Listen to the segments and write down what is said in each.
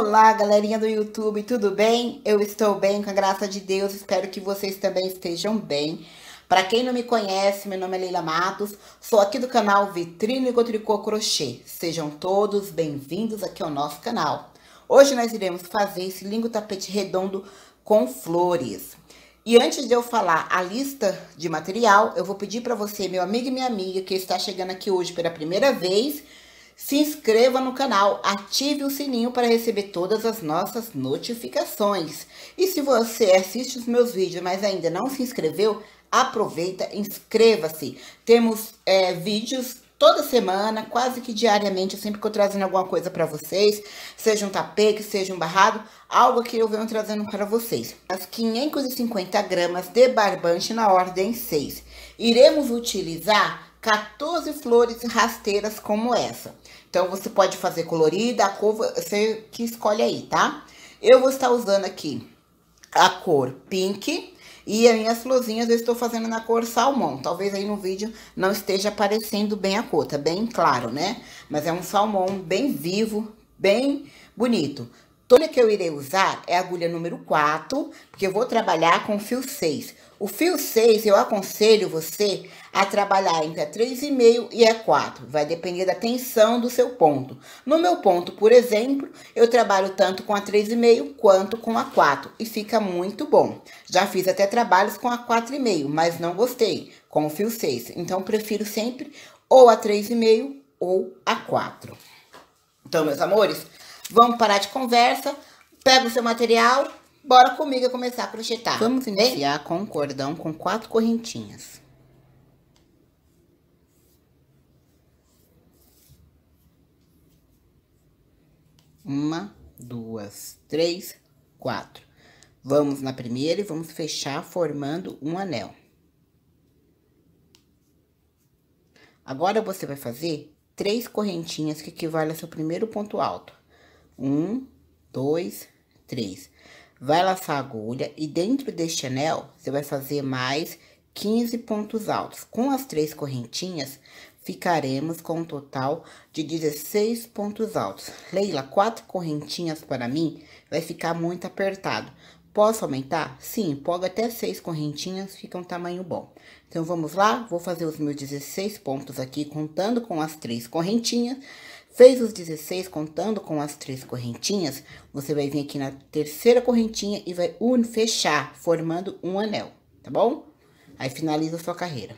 Olá, galerinha do YouTube, tudo bem? Eu estou bem, com a graça de Deus, espero que vocês também estejam bem. Para quem não me conhece, meu nome é Leila Matos, sou aqui do canal Vitrine Gotricô Crochê. Sejam todos bem-vindos aqui ao nosso canal. Hoje nós iremos fazer esse lindo tapete redondo com flores. E antes de eu falar a lista de material, eu vou pedir para você, meu amigo e minha amiga, que está chegando aqui hoje pela primeira vez, se inscreva no canal, ative o sininho para receber todas as nossas notificações. E se você assiste os meus vídeos, mas ainda não se inscreveu, aproveita, e inscreva-se. Temos é, vídeos toda semana, quase que diariamente, eu sempre estou trazendo alguma coisa para vocês, seja um tapete, seja um barrado, algo que eu venho trazendo para vocês. As 550 gramas de barbante na ordem 6. Iremos utilizar 14 flores rasteiras como essa. Então, você pode fazer colorida, a cor você que escolhe aí, tá? Eu vou estar usando aqui a cor pink e as minhas florzinhas eu estou fazendo na cor salmão. Talvez aí no vídeo não esteja aparecendo bem a cor, tá bem claro, né? Mas é um salmão bem vivo, bem bonito. Toda que eu irei usar é agulha número 4, porque eu vou trabalhar com fio 6. O fio 6, eu aconselho você a trabalhar entre a 3,5 e a 4. Vai depender da tensão do seu ponto. No meu ponto, por exemplo, eu trabalho tanto com a 3,5 quanto com a 4 e fica muito bom. Já fiz até trabalhos com a 4,5, mas não gostei, com o fio 6. Então, prefiro sempre ou a 3,5 ou a 4. Então, meus amores, vamos parar de conversa, pega o seu material, bora comigo começar a projetar. Vamos iniciar com um cordão com quatro correntinhas. Uma, duas, três, quatro. Vamos na primeira e vamos fechar formando um anel. Agora, você vai fazer três correntinhas que equivale ao seu primeiro ponto alto. Um, dois, três. Vai laçar a agulha e dentro deste anel, você vai fazer mais 15 pontos altos. Com as três correntinhas, ficaremos com um total de 16 pontos altos. Leila, quatro correntinhas para mim vai ficar muito apertado. Posso aumentar? Sim, pode até seis correntinhas, fica um tamanho bom. Então, vamos lá? Vou fazer os meus 16 pontos aqui, contando com as três correntinhas. Fez os 16, contando com as três correntinhas, você vai vir aqui na terceira correntinha e vai fechar, formando um anel, tá bom? Aí, finaliza a sua carreira.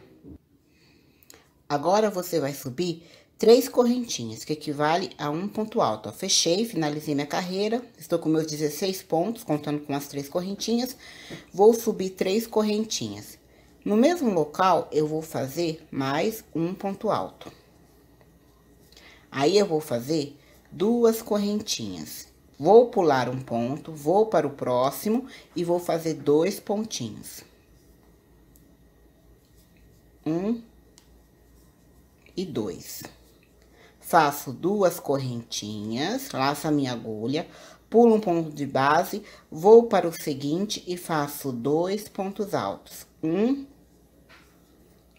Agora você vai subir três correntinhas, que equivale a um ponto alto. Ó. Fechei, finalizei minha carreira, estou com meus 16 pontos, contando com as três correntinhas. Vou subir três correntinhas. No mesmo local, eu vou fazer mais um ponto alto. Aí, eu vou fazer duas correntinhas. Vou pular um ponto, vou para o próximo e vou fazer dois pontinhos. Um, e dois. Faço duas correntinhas, laço a minha agulha, pulo um ponto de base, vou para o seguinte e faço dois pontos altos. Um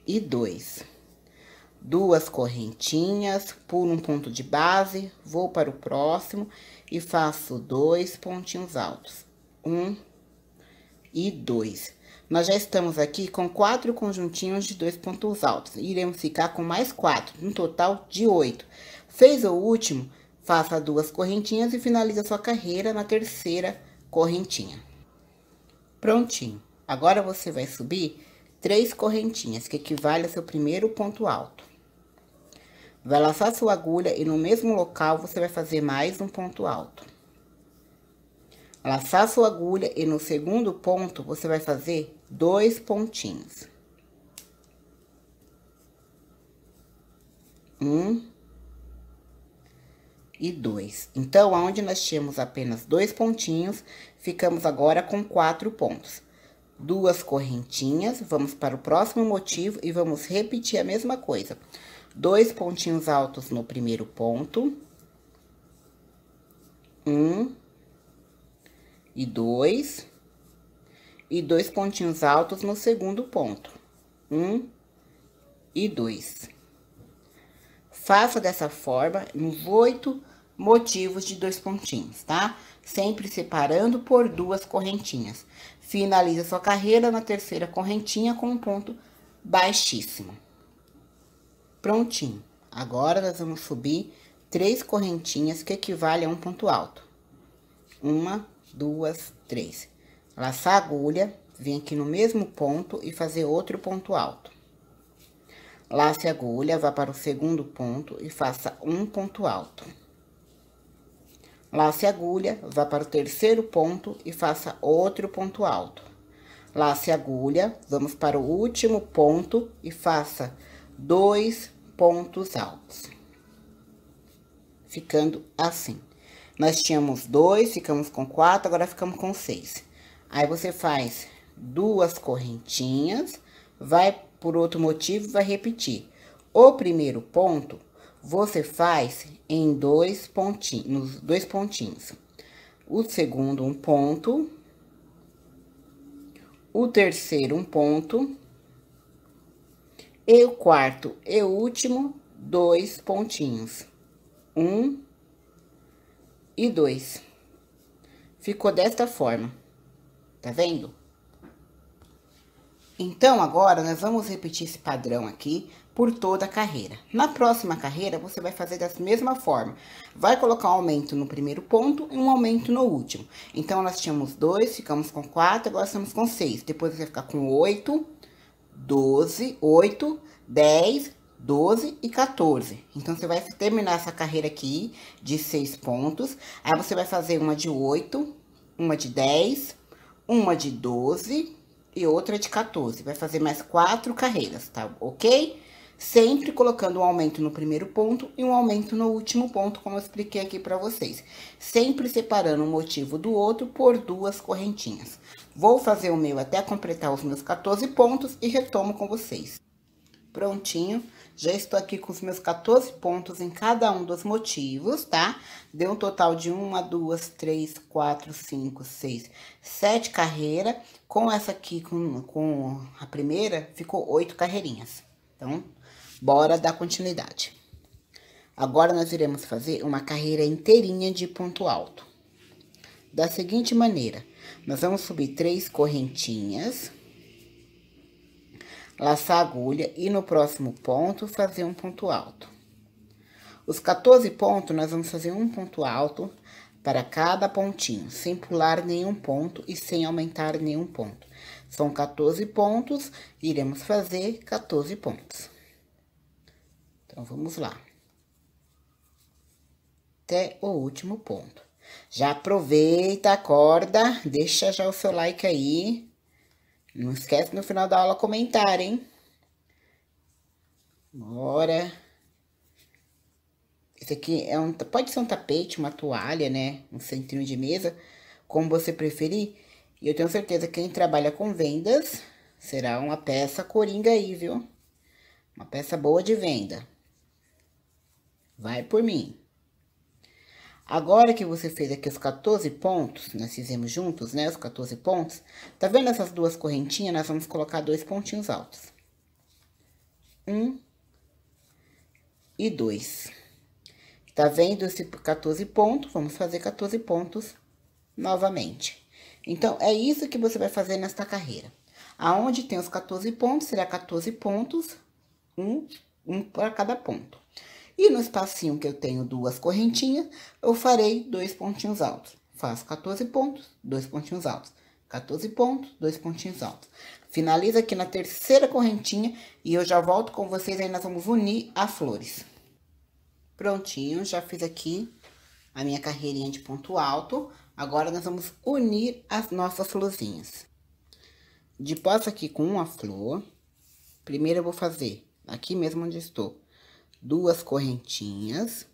e dois. Duas correntinhas, pulo um ponto de base, vou para o próximo e faço dois pontinhos altos. Um e dois nós já estamos aqui com quatro conjuntinhos de dois pontos altos. Iremos ficar com mais quatro, um total de oito. Fez o último, faça duas correntinhas e a sua carreira na terceira correntinha. Prontinho. Agora, você vai subir três correntinhas, que equivale ao seu primeiro ponto alto. Vai laçar sua agulha e no mesmo local, você vai fazer mais um ponto alto. Laçar sua agulha e no segundo ponto, você vai fazer dois pontinhos. Um e dois. Então, aonde nós tínhamos apenas dois pontinhos, ficamos agora com quatro pontos. Duas correntinhas, vamos para o próximo motivo e vamos repetir a mesma coisa. Dois pontinhos altos no primeiro ponto. Um e dois e dois pontinhos altos no segundo ponto. Um e dois. Faça dessa forma nos oito motivos de dois pontinhos, tá? Sempre separando por duas correntinhas. Finalize sua carreira na terceira correntinha com um ponto baixíssimo. Prontinho. Agora, nós vamos subir três correntinhas que equivale a um ponto alto. Uma, duas, três laçar a agulha, vir aqui no mesmo ponto e fazer outro ponto alto. Lace a agulha, vá para o segundo ponto e faça um ponto alto. Lace a agulha, vá para o terceiro ponto e faça outro ponto alto. Lace a agulha, vamos para o último ponto e faça dois pontos altos. Ficando assim. Nós tínhamos dois, ficamos com quatro, agora ficamos com seis. Aí você faz duas correntinhas, vai por outro motivo vai repetir. O primeiro ponto você faz em dois pontinhos, nos dois pontinhos. O segundo um ponto, o terceiro um ponto, e o quarto e o último dois pontinhos. Um e dois. Ficou desta forma tá vendo? Então, agora, nós vamos repetir esse padrão aqui por toda a carreira. Na próxima carreira, você vai fazer da mesma forma. Vai colocar um aumento no primeiro ponto e um aumento no último. Então, nós tínhamos dois, ficamos com quatro, agora estamos com seis. Depois, você vai ficar com oito, doze, oito, dez, 12 e 14. Então, você vai terminar essa carreira aqui de seis pontos. Aí, você vai fazer uma de oito, uma de dez, uma de 12 e outra de 14. Vai fazer mais quatro carreiras, tá ok? Sempre colocando um aumento no primeiro ponto e um aumento no último ponto, como eu expliquei aqui para vocês. Sempre separando um motivo do outro por duas correntinhas. Vou fazer o meu até completar os meus 14 pontos e retomo com vocês. Prontinho. Já estou aqui com os meus 14 pontos em cada um dos motivos, tá? Deu um total de uma, duas, três, quatro, cinco, seis, sete carreiras. Com essa aqui, com, com a primeira, ficou oito carreirinhas. Então, bora dar continuidade. Agora, nós iremos fazer uma carreira inteirinha de ponto alto. Da seguinte maneira, nós vamos subir três correntinhas laçar a agulha e no próximo ponto fazer um ponto alto. Os 14 pontos, nós vamos fazer um ponto alto para cada pontinho, sem pular nenhum ponto e sem aumentar nenhum ponto. São 14 pontos, iremos fazer 14 pontos. Então, vamos lá. Até o último ponto. Já aproveita, acorda, deixa já o seu like aí não esquece no final da aula comentar, hein? Bora. Esse aqui é um, pode ser um tapete, uma toalha, né? Um centrinho de mesa, como você preferir. E eu tenho certeza que quem trabalha com vendas será uma peça coringa aí, viu? Uma peça boa de venda. Vai por mim. Agora que você fez aqui os 14 pontos, nós fizemos juntos, né, os 14 pontos, tá vendo essas duas correntinhas? Nós vamos colocar dois pontinhos altos. Um e dois. Tá vendo esse 14 pontos? Vamos fazer 14 pontos novamente. Então, é isso que você vai fazer nesta carreira. Aonde tem os 14 pontos, será 14 pontos, um, um para cada ponto. E no espacinho que eu tenho duas correntinhas, eu farei dois pontinhos altos. Faço 14 pontos, dois pontinhos altos. 14 pontos, dois pontinhos altos. Finaliza aqui na terceira correntinha e eu já volto com vocês, aí nós vamos unir as flores. Prontinho, já fiz aqui a minha carreirinha de ponto alto. Agora, nós vamos unir as nossas florzinhas. De posse aqui com uma flor, primeiro eu vou fazer aqui mesmo onde estou, duas correntinhas.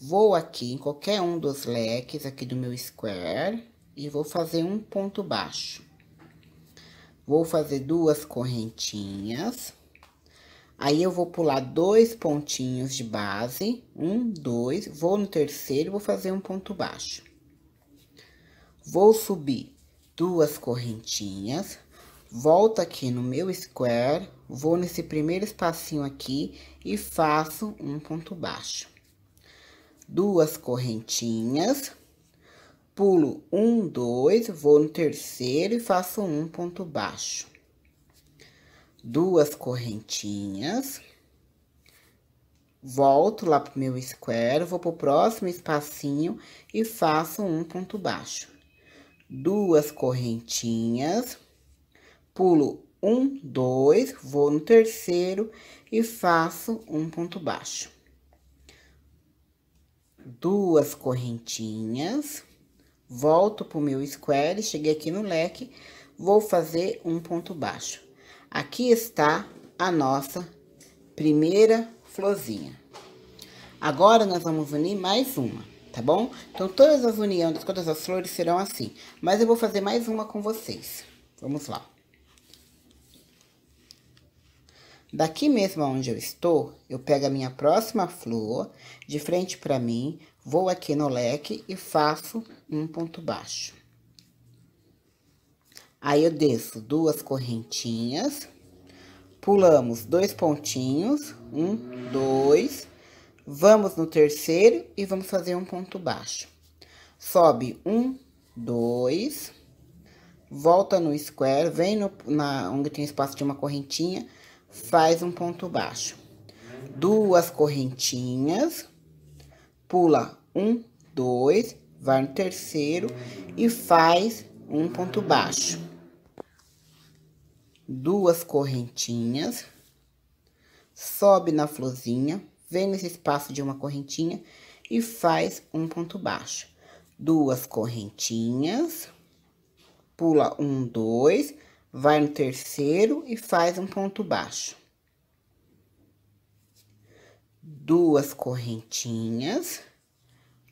Vou aqui em qualquer um dos leques aqui do meu square e vou fazer um ponto baixo. Vou fazer duas correntinhas. Aí, eu vou pular dois pontinhos de base, um, dois, vou no terceiro, vou fazer um ponto baixo. Vou subir duas correntinhas, volto aqui no meu square, vou nesse primeiro espacinho aqui e faço um ponto baixo. Duas correntinhas, pulo um, dois, vou no terceiro e faço um ponto baixo. Duas correntinhas, volto lá pro meu square, vou pro próximo espacinho e faço um ponto baixo. Duas correntinhas, pulo um, dois, vou no terceiro e faço um ponto baixo. Duas correntinhas, volto pro meu square, cheguei aqui no leque, vou fazer um ponto baixo. Aqui está a nossa primeira florzinha. Agora, nós vamos unir mais uma, tá bom? Então, todas as uniões, todas as flores serão assim. Mas eu vou fazer mais uma com vocês. Vamos lá. Daqui mesmo onde eu estou, eu pego a minha próxima flor, de frente para mim, vou aqui no leque e faço um ponto baixo. Aí eu desço duas correntinhas, pulamos dois pontinhos, um, dois, vamos no terceiro e vamos fazer um ponto baixo. Sobe um, dois, volta no square, vem no, na, onde tem espaço de uma correntinha, faz um ponto baixo, duas correntinhas, pula um, dois, vai no terceiro e faz um ponto baixo, duas correntinhas, sobe na florzinha, vem nesse espaço de uma correntinha e faz um ponto baixo, duas correntinhas, pula um, dois, vai no terceiro e faz um ponto baixo. Duas correntinhas,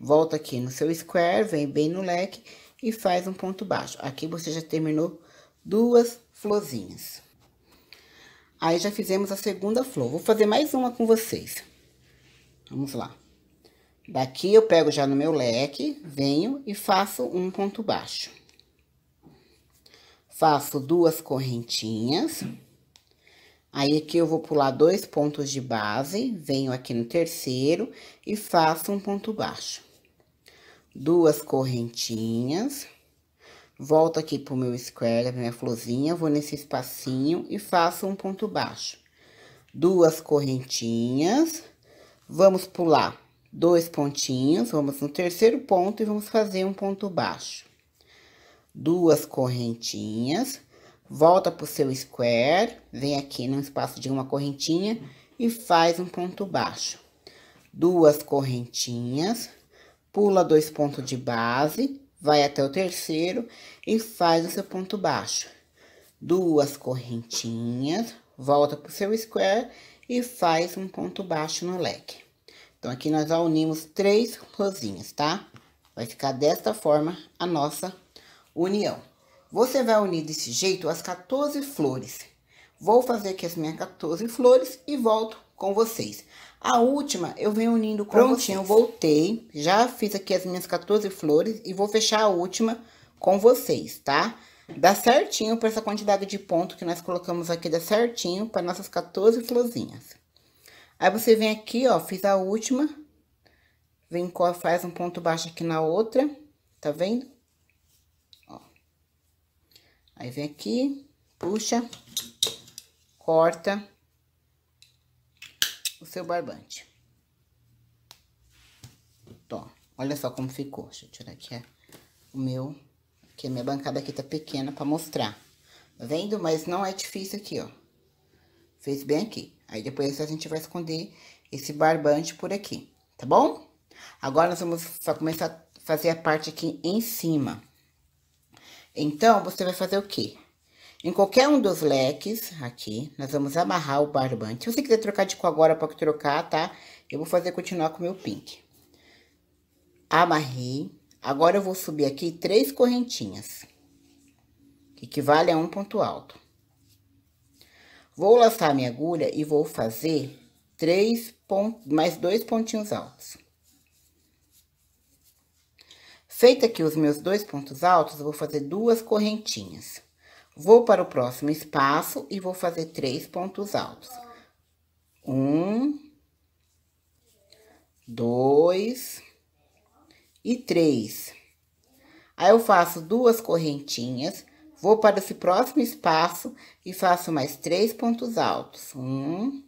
volta aqui no seu square, vem bem no leque e faz um ponto baixo. Aqui você já terminou duas florzinhas. Aí, já fizemos a segunda flor. Vou fazer mais uma com vocês. Vamos lá. Daqui, eu pego já no meu leque, venho e faço um ponto baixo faço duas correntinhas. Aí, aqui eu vou pular dois pontos de base, venho aqui no terceiro e faço um ponto baixo. Duas correntinhas, volto aqui pro meu square, minha florzinha, vou nesse espacinho e faço um ponto baixo. Duas correntinhas, vamos pular dois pontinhos, vamos no terceiro ponto e vamos fazer um ponto baixo duas correntinhas, volta para o seu square, vem aqui no espaço de uma correntinha e faz um ponto baixo. Duas correntinhas, pula dois pontos de base, vai até o terceiro e faz o seu ponto baixo. Duas correntinhas, volta para o seu square e faz um ponto baixo no leque. Então, aqui nós já unimos três rosinhas, tá? Vai ficar desta forma a nossa união. Você vai unir desse jeito as 14 flores. Vou fazer aqui as minhas 14 flores e volto com vocês. A última eu venho unindo com Prontinho, vocês. voltei. Já fiz aqui as minhas 14 flores e vou fechar a última com vocês, tá? Dá certinho para essa quantidade de ponto que nós colocamos aqui, dá certinho para nossas 14 florzinhas. Aí, você vem aqui, ó, fiz a última. Vem, faz um ponto baixo aqui na outra, tá vendo? Aí, vem aqui, puxa, corta o seu barbante. Tô, olha só como ficou. Deixa eu tirar aqui é, o meu, que a minha bancada aqui tá pequena pra mostrar. Tá vendo? Mas não é difícil aqui, ó. Fez bem aqui. Aí, depois a gente vai esconder esse barbante por aqui, tá bom? Agora, nós vamos só começar a fazer a parte aqui em cima. Então, você vai fazer o quê? Em qualquer um dos leques, aqui, nós vamos amarrar o barbante. Se você quiser trocar de cor agora, pode trocar, tá? Eu vou fazer continuar com o meu pink. Amarrei. Agora, eu vou subir aqui três correntinhas. Que equivale a um ponto alto. Vou laçar minha agulha e vou fazer três pontos, mais dois pontinhos altos. Feita aqui os meus dois pontos altos, vou fazer duas correntinhas. Vou para o próximo espaço e vou fazer três pontos altos. Um, dois e três. Aí, eu faço duas correntinhas, vou para esse próximo espaço e faço mais três pontos altos. Um,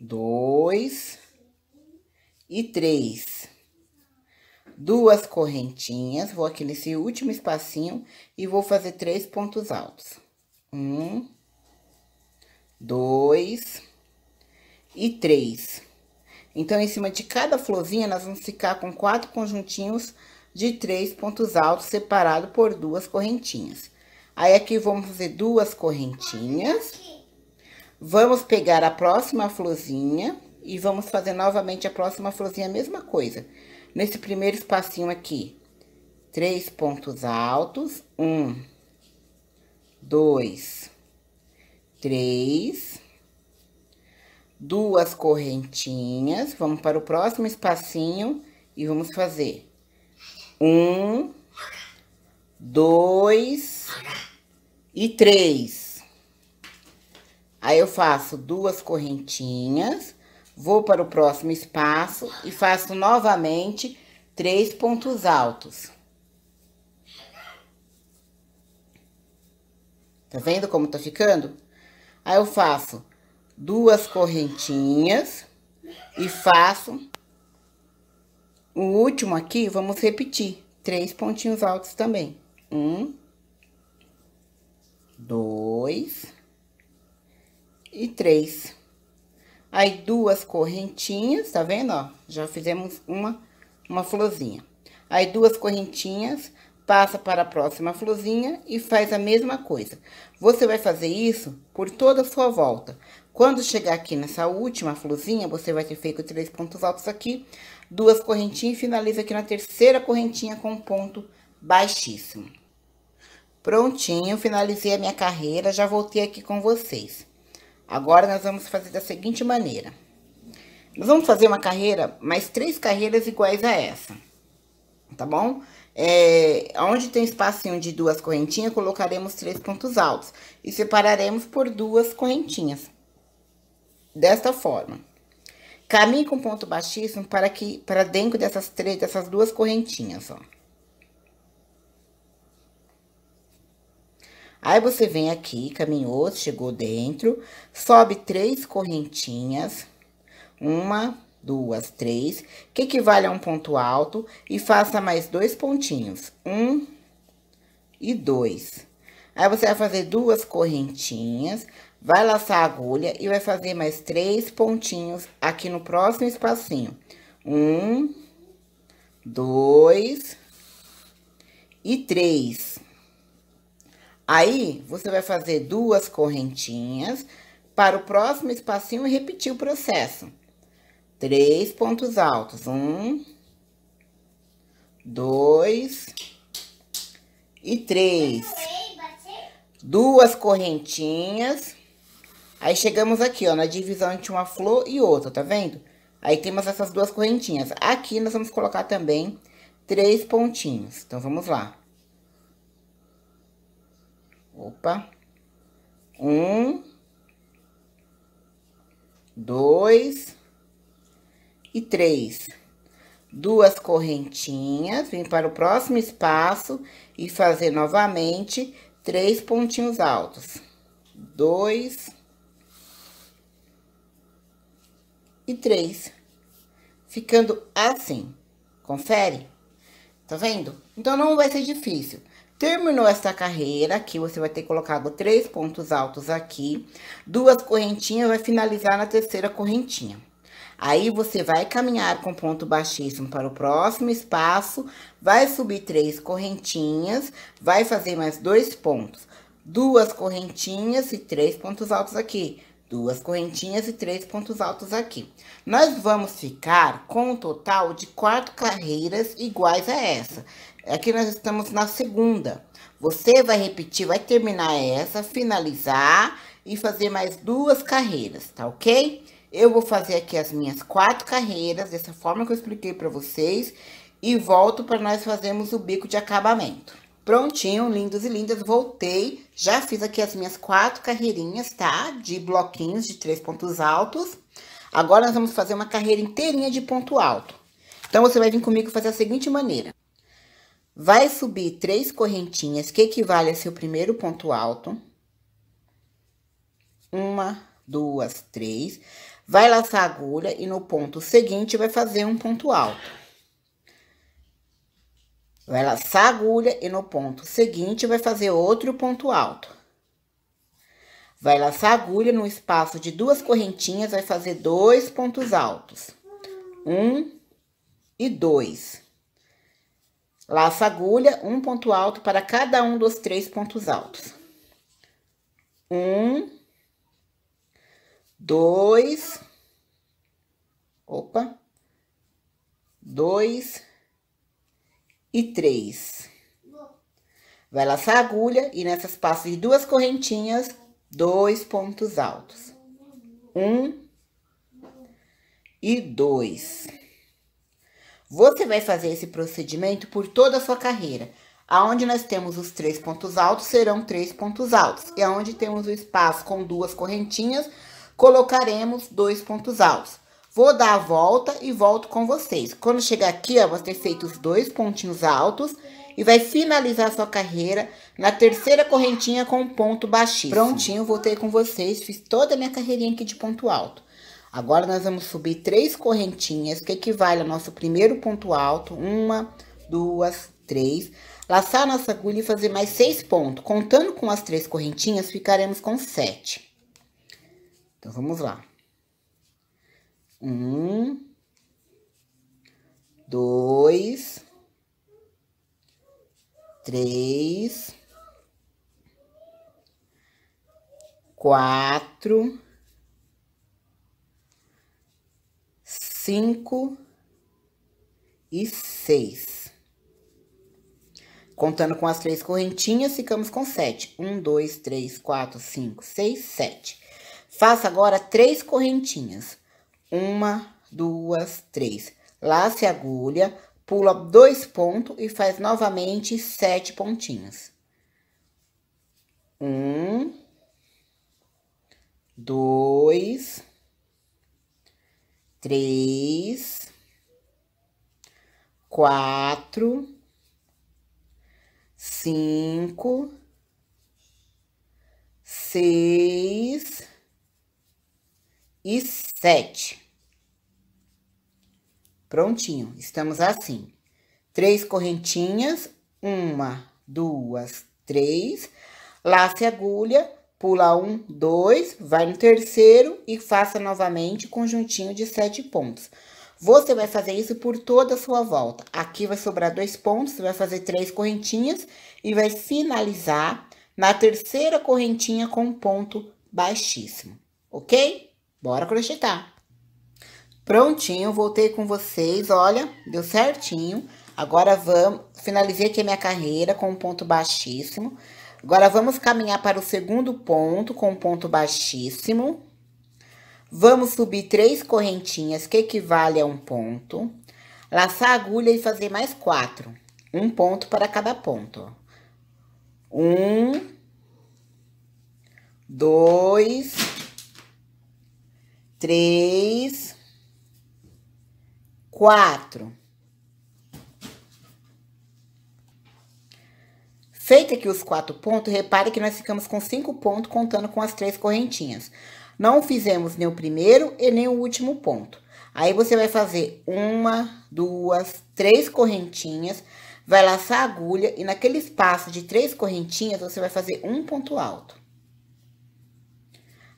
dois e três duas correntinhas, vou aqui nesse último espacinho e vou fazer três pontos altos. Um, dois e três. Então, em cima de cada florzinha, nós vamos ficar com quatro conjuntinhos de três pontos altos, separado por duas correntinhas. Aí, aqui, vamos fazer duas correntinhas. Vamos pegar a próxima florzinha e vamos fazer novamente a próxima florzinha, a mesma coisa. Coisa Nesse primeiro espacinho aqui, três pontos altos. Um, dois, três. Duas correntinhas. Vamos para o próximo espacinho e vamos fazer um, dois e três. Aí, eu faço duas correntinhas Vou para o próximo espaço e faço novamente três pontos altos. Tá vendo como tá ficando? Aí eu faço duas correntinhas e faço o último aqui, vamos repetir. Três pontinhos altos também. Um, dois e três. Aí, duas correntinhas, tá vendo, ó? Já fizemos uma, uma florzinha. Aí, duas correntinhas, passa para a próxima florzinha e faz a mesma coisa. Você vai fazer isso por toda a sua volta. Quando chegar aqui nessa última florzinha, você vai ter feito três pontos altos aqui, duas correntinhas e finaliza aqui na terceira correntinha com um ponto baixíssimo. Prontinho, finalizei a minha carreira, já voltei aqui com vocês. Agora, nós vamos fazer da seguinte maneira. Nós vamos fazer uma carreira, mais três carreiras iguais a essa, tá bom? É, onde tem espacinho de duas correntinhas, colocaremos três pontos altos. E separaremos por duas correntinhas. Desta forma. Caminhe com ponto baixíssimo para, que, para dentro dessas, três, dessas duas correntinhas, ó. Aí, você vem aqui, caminhou, chegou dentro, sobe três correntinhas, uma, duas, três, que equivale a um ponto alto, e faça mais dois pontinhos, um e dois. Aí, você vai fazer duas correntinhas, vai laçar a agulha e vai fazer mais três pontinhos aqui no próximo espacinho. Um, dois e três. Aí, você vai fazer duas correntinhas para o próximo espacinho e repetir o processo. Três pontos altos. Um, dois e três. Duas correntinhas. Aí, chegamos aqui, ó, na divisão entre uma flor e outra, tá vendo? Aí, temos essas duas correntinhas. Aqui, nós vamos colocar também três pontinhos. Então, vamos lá. Opa. Um. Dois. E três. Duas correntinhas, vim para o próximo espaço e fazer novamente três pontinhos altos. Dois. E três. Ficando assim. Confere? Tá vendo? Então, não vai ser difícil. Terminou essa carreira, aqui você vai ter colocado três pontos altos aqui, duas correntinhas, vai finalizar na terceira correntinha. Aí, você vai caminhar com ponto baixíssimo para o próximo espaço, vai subir três correntinhas, vai fazer mais dois pontos. Duas correntinhas e três pontos altos aqui, duas correntinhas e três pontos altos aqui. Nós vamos ficar com um total de quatro carreiras iguais a essa. Aqui é nós estamos na segunda. Você vai repetir, vai terminar essa, finalizar e fazer mais duas carreiras, tá ok? Eu vou fazer aqui as minhas quatro carreiras, dessa forma que eu expliquei para vocês. E volto para nós fazermos o bico de acabamento. Prontinho, lindos e lindas, voltei. Já fiz aqui as minhas quatro carreirinhas, tá? De bloquinhos de três pontos altos. Agora, nós vamos fazer uma carreira inteirinha de ponto alto. Então, você vai vir comigo fazer a seguinte maneira vai subir três correntinhas, que equivale a seu primeiro ponto alto. Uma, duas, três. Vai laçar a agulha e no ponto seguinte vai fazer um ponto alto. Vai laçar a agulha e no ponto seguinte vai fazer outro ponto alto. Vai laçar a agulha no espaço de duas correntinhas, vai fazer dois pontos altos. Um e dois. Laço agulha, um ponto alto para cada um dos três pontos altos. Um, dois, opa, dois e três. Vai laçar a agulha e nessas passas de duas correntinhas, dois pontos altos. Um e dois. Você vai fazer esse procedimento por toda a sua carreira. Aonde nós temos os três pontos altos, serão três pontos altos. E aonde temos o espaço com duas correntinhas, colocaremos dois pontos altos. Vou dar a volta e volto com vocês. Quando chegar aqui, ó, você ter feito os dois pontinhos altos e vai finalizar sua carreira na terceira correntinha com um ponto baixíssimo. Prontinho, voltei com vocês, fiz toda a minha carreirinha aqui de ponto alto. Agora nós vamos subir três correntinhas, que equivale ao nosso primeiro ponto alto. Uma, duas, três. Laçar nossa agulha e fazer mais seis pontos. Contando com as três correntinhas, ficaremos com sete. Então, vamos lá. Um, dois, três, quatro cinco e seis. Contando com as três correntinhas, ficamos com sete. Um, dois, três, quatro, cinco, seis, sete. Faça agora três correntinhas. Uma, duas, três. Lace a agulha, pula dois pontos e faz novamente sete pontinhos. Um, dois, três, quatro, cinco, seis e sete. Prontinho, estamos assim. Três correntinhas, uma, duas, três, lace agulha, Pula um, dois, vai no terceiro e faça novamente conjuntinho de sete pontos. Você vai fazer isso por toda a sua volta. Aqui vai sobrar dois pontos, você vai fazer três correntinhas e vai finalizar na terceira correntinha com um ponto baixíssimo, ok? Bora crochetar. Prontinho, voltei com vocês, olha, deu certinho. Agora, vamos, finalizei aqui a minha carreira com um ponto baixíssimo. Agora, vamos caminhar para o segundo ponto, com um ponto baixíssimo. Vamos subir três correntinhas, que equivale a um ponto. Laçar a agulha e fazer mais quatro. Um ponto para cada ponto. Um, dois, três, quatro. Feita aqui os quatro pontos, repare que nós ficamos com cinco pontos contando com as três correntinhas. Não fizemos nem o primeiro e nem o último ponto. Aí, você vai fazer uma, duas, três correntinhas, vai laçar a agulha e naquele espaço de três correntinhas, você vai fazer um ponto alto.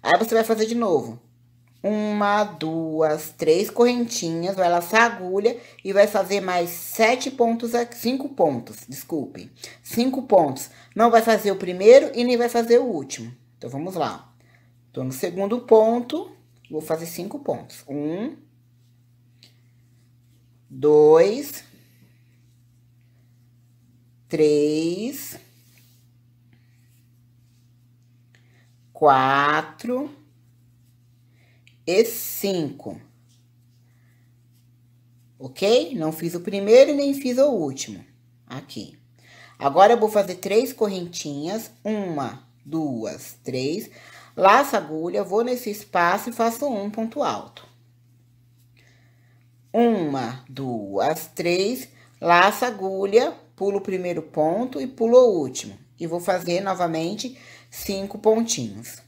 Aí, você vai fazer de novo uma, duas, três correntinhas, vai laçar a agulha e vai fazer mais sete pontos, cinco pontos, desculpem, cinco pontos. Não vai fazer o primeiro e nem vai fazer o último. Então, vamos lá. Tô no segundo ponto, vou fazer cinco pontos. Um, dois, três, quatro e 5. Ok? Não fiz o primeiro e nem fiz o último. Aqui. Agora, eu vou fazer três correntinhas. Uma, duas, três. Laço a agulha, vou nesse espaço e faço um ponto alto. Uma, duas, três. Laço a agulha, pulo o primeiro ponto e pulo o último. E vou fazer novamente cinco pontinhos.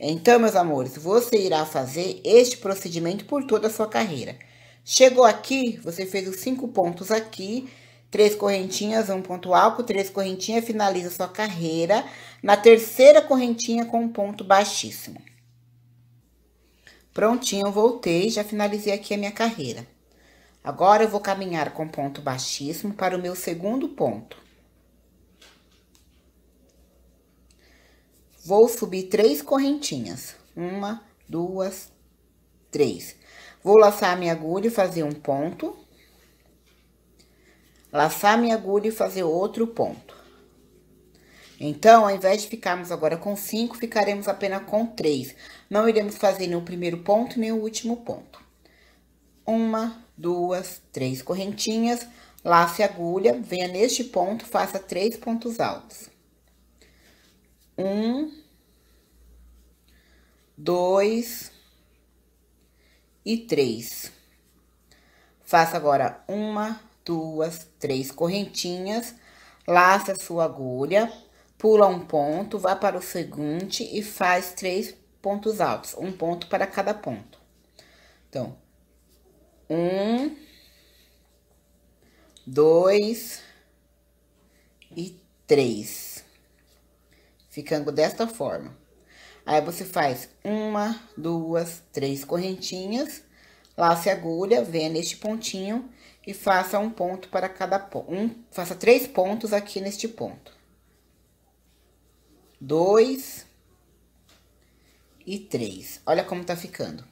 Então, meus amores, você irá fazer este procedimento por toda a sua carreira. Chegou aqui, você fez os cinco pontos aqui, três correntinhas, um ponto alto, três correntinhas, finaliza sua carreira na terceira correntinha com um ponto baixíssimo. Prontinho, voltei, já finalizei aqui a minha carreira. Agora, eu vou caminhar com ponto baixíssimo para o meu segundo ponto. Vou subir três correntinhas. Uma, duas, três. Vou laçar minha agulha e fazer um ponto. Laçar minha agulha e fazer outro ponto. Então, ao invés de ficarmos agora com cinco, ficaremos apenas com três. Não iremos fazer nem o primeiro ponto, nem o último ponto. Uma, duas, três correntinhas, lace a agulha, venha neste ponto, faça três pontos altos um, dois e três. Faça agora uma, duas, três correntinhas, laça sua agulha, pula um ponto, vá para o seguinte e faz três pontos altos, um ponto para cada ponto. Então, um, dois e três ficando desta forma. Aí, você faz uma, duas, três correntinhas, lace a agulha, venha neste pontinho e faça um ponto para cada ponto. Um, faça três pontos aqui neste ponto. Dois e três. Olha como tá ficando.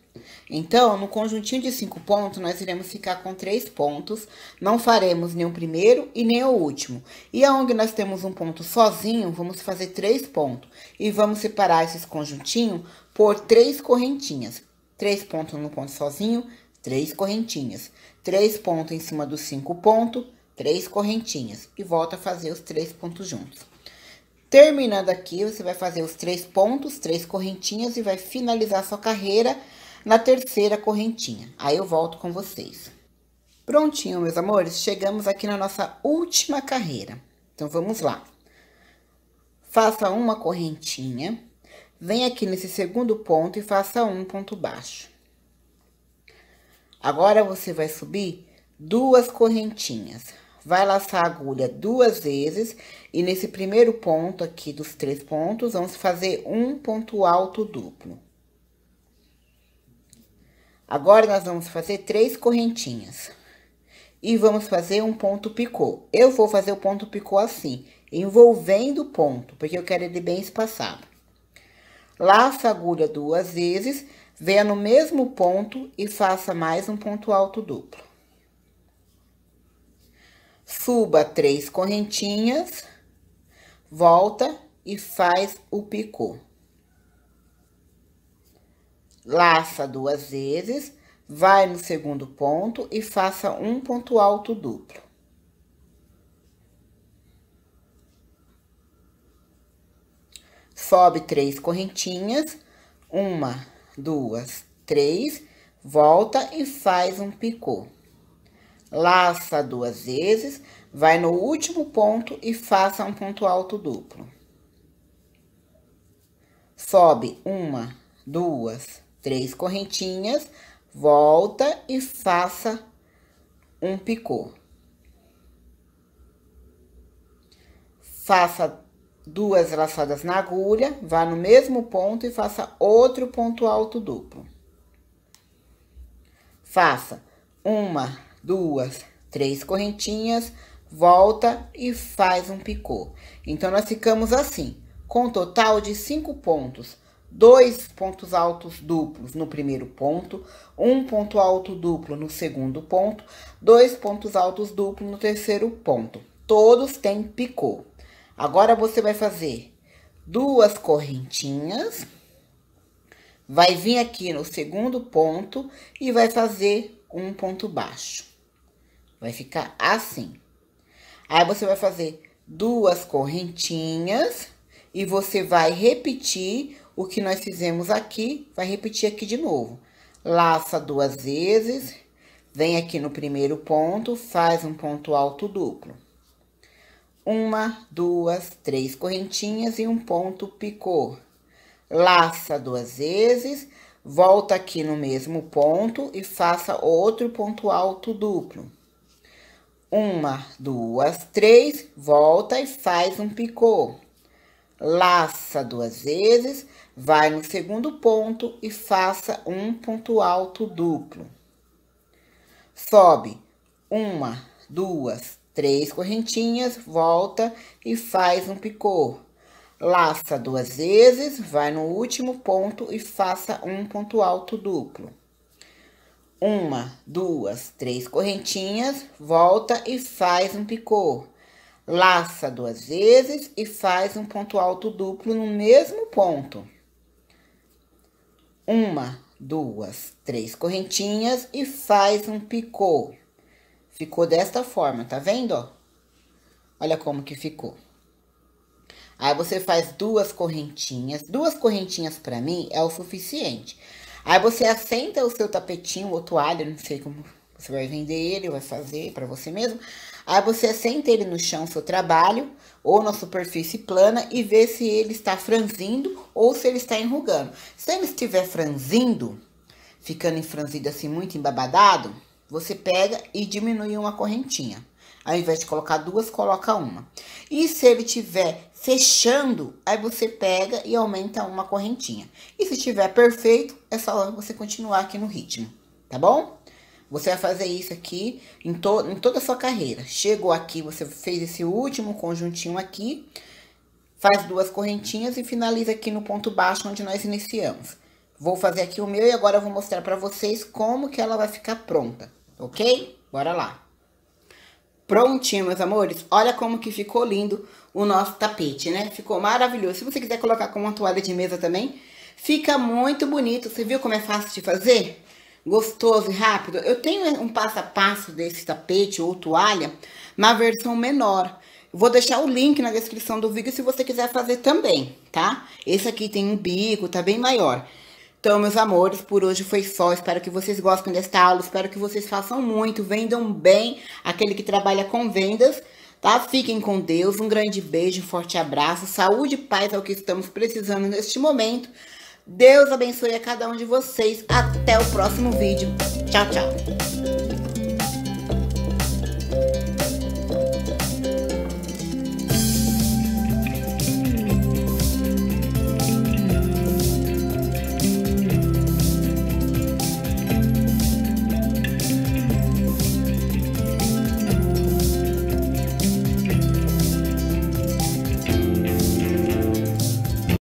Então, no conjuntinho de cinco pontos, nós iremos ficar com três pontos, não faremos nem o primeiro e nem o último. E aonde nós temos um ponto sozinho, vamos fazer três pontos. E vamos separar esses conjuntinhos por três correntinhas. Três pontos no ponto sozinho, três correntinhas. Três pontos em cima dos cinco pontos, três correntinhas. E volta a fazer os três pontos juntos. Terminando aqui, você vai fazer os três pontos, três correntinhas e vai finalizar sua carreira na terceira correntinha. Aí eu volto com vocês. Prontinho, meus amores, chegamos aqui na nossa última carreira. Então, vamos lá. Faça uma correntinha, vem aqui nesse segundo ponto e faça um ponto baixo. Agora, você vai subir duas correntinhas. Vai laçar a agulha duas vezes e nesse primeiro ponto aqui dos três pontos, vamos fazer um ponto alto duplo. Agora, nós vamos fazer três correntinhas. E vamos fazer um ponto picô. Eu vou fazer o ponto picô assim, envolvendo o ponto, porque eu quero ele bem espaçado. Laça a agulha duas vezes, venha no mesmo ponto e faça mais um ponto alto duplo. Suba três correntinhas, volta e faz o picô laça duas vezes, vai no segundo ponto e faça um ponto alto duplo. Sobe três correntinhas, uma, duas, três, volta e faz um picô. Laça duas vezes, vai no último ponto e faça um ponto alto duplo. Sobe uma, duas, três correntinhas, volta e faça um picô. Faça duas laçadas na agulha, vá no mesmo ponto e faça outro ponto alto duplo. Faça uma, duas, três correntinhas, volta e faz um picô. Então, nós ficamos assim, com um total de cinco pontos dois pontos altos duplos no primeiro ponto, um ponto alto duplo no segundo ponto, dois pontos altos duplos no terceiro ponto. Todos têm picô. Agora, você vai fazer duas correntinhas, vai vir aqui no segundo ponto e vai fazer um ponto baixo. Vai ficar assim. Aí, você vai fazer duas correntinhas e você vai repetir o que nós fizemos aqui, vai repetir aqui de novo. Laça duas vezes, vem aqui no primeiro ponto, faz um ponto alto duplo. Uma, duas, três correntinhas e um ponto picô. Laça duas vezes, volta aqui no mesmo ponto e faça outro ponto alto duplo. Uma, duas, três, volta e faz um picô. Laça duas vezes, Vai no segundo ponto e faça um ponto alto duplo. Sobe uma, duas, três correntinhas, volta e faz um picô. Laça duas vezes, vai no último ponto e faça um ponto alto duplo. Uma, duas, três correntinhas, volta e faz um picô. Laça duas vezes e faz um ponto alto duplo no mesmo ponto uma, duas, três correntinhas e faz um picô. Ficou desta forma, tá vendo? Olha como que ficou. Aí você faz duas correntinhas, duas correntinhas para mim é o suficiente. Aí você assenta o seu tapetinho ou toalha, não sei como você vai vender ele, vai fazer para você mesmo. Aí você assenta ele no chão, seu trabalho, ou na superfície plana e vê se ele está franzindo ou se ele está enrugando. Se ele estiver franzindo, ficando franzido assim muito embabadado, você pega e diminui uma correntinha. Ao invés de colocar duas, coloca uma. E se ele tiver fechando, aí você pega e aumenta uma correntinha. E se estiver perfeito, é só você continuar aqui no ritmo, tá bom? Você vai fazer isso aqui em, to em toda a sua carreira. Chegou aqui, você fez esse último conjuntinho aqui, faz duas correntinhas e finaliza aqui no ponto baixo onde nós iniciamos. Vou fazer aqui o meu e agora eu vou mostrar para vocês como que ela vai ficar pronta, ok? Bora lá! Prontinho, meus amores. Olha como que ficou lindo o nosso tapete, né? Ficou maravilhoso. Se você quiser colocar como uma toalha de mesa também, fica muito bonito. Você viu como é fácil de fazer? gostoso e rápido. Eu tenho um passo a passo desse tapete ou toalha na versão menor. Vou deixar o link na descrição do vídeo se você quiser fazer também, tá? Esse aqui tem um bico, tá bem maior. Então, meus amores, por hoje foi só. Espero que vocês gostem desta aula. Espero que vocês façam muito, vendam bem. Aquele que trabalha com vendas, tá? Fiquem com Deus. Um grande beijo, um forte abraço. Saúde e paz é o que estamos precisando neste momento. Deus abençoe a cada um de vocês. Até o próximo vídeo. Tchau, tchau.